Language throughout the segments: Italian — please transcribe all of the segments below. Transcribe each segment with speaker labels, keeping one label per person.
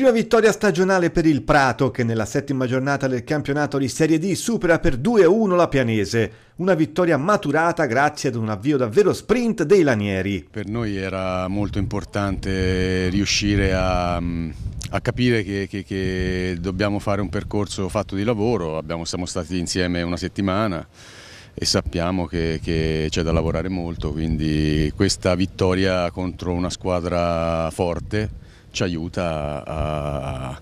Speaker 1: Prima vittoria stagionale per il Prato che nella settima giornata del campionato di Serie D supera per 2-1 la Pianese, una vittoria maturata grazie ad un avvio davvero sprint dei
Speaker 2: Lanieri. Per noi era molto importante riuscire a, mm, a capire che, che, che, dobbiamo fare un percorso fatto di lavoro, Abbiamo, siamo stati insieme una settimana e sappiamo che, che c'è da lavorare molto, quindi questa vittoria contro una squadra forte ci aiuta a,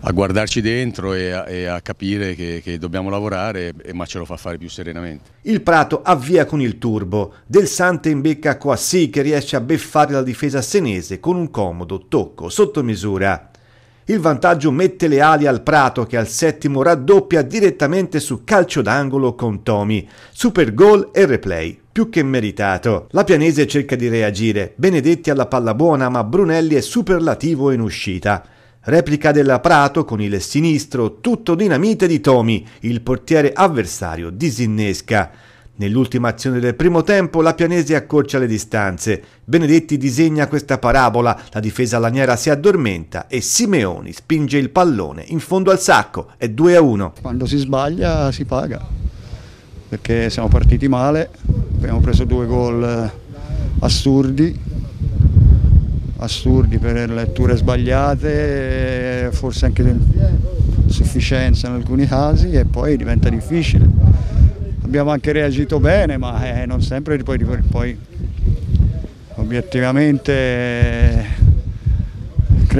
Speaker 2: a guardarci dentro e a, e a capire che, che, dobbiamo lavorare, ma ce lo fa fare più serenamente.
Speaker 1: Il Prato avvia con il turbo, Del Sante imbecca Quassi che riesce a beffare la difesa senese con un comodo tocco sotto misura. Il vantaggio mette le ali al Prato che al settimo raddoppia direttamente su calcio d'angolo con Tomi, super gol e replay più che meritato. La pianese cerca di reagire, Benedetti alla palla buona ma Brunelli è superlativo in uscita. Replica della Prato con il sinistro, tutto dinamite di Tomi, il portiere avversario disinnesca. Nell'ultima azione del primo tempo la Pianese accorcia le distanze. Benedetti disegna questa parabola, la difesa laniera si addormenta e Simeoni spinge il pallone in fondo al sacco, è 2 a 1. Quando si sbaglia si
Speaker 3: paga, perché siamo partiti male, abbiamo preso due gol eh, assurdi, assurdi per letture sbagliate, eh, forse anche sufficienza in alcuni casi e poi diventa difficile. Abbiamo anche reagito bene ma eh, non sempre poi, poi obiettivamente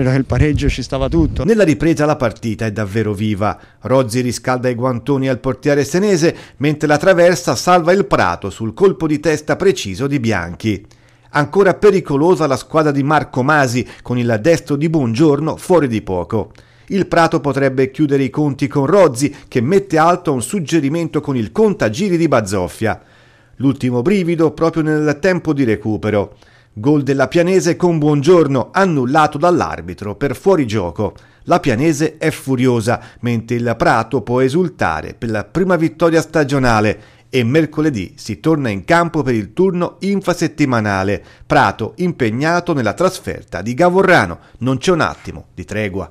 Speaker 3: credo che il pareggio
Speaker 1: ci stava tutto. Nella ripresa la partita è davvero viva. Rozzi riscalda i guantoni al portiere senese, mentre la traversa salva il Prato sul colpo di testa preciso di Bianchi. Ancora pericolosa la squadra di Marco Masi con il destro di Buongiorno fuori di poco. Il Prato potrebbe chiudere i conti con Rozzi che mette alto un suggerimento con il contagiri di Bazzoffia. L'ultimo brivido proprio nel tempo di recupero. Gol della Pianese con buongiorno, annullato dall'arbitro per fuorigioco. La Pianese è furiosa, mentre il Prato può esultare per la prima vittoria stagionale e mercoledì si torna in campo per il turno infrasettimanale. Prato impegnato nella trasferta di Gavorrano. Non c'è un attimo di tregua.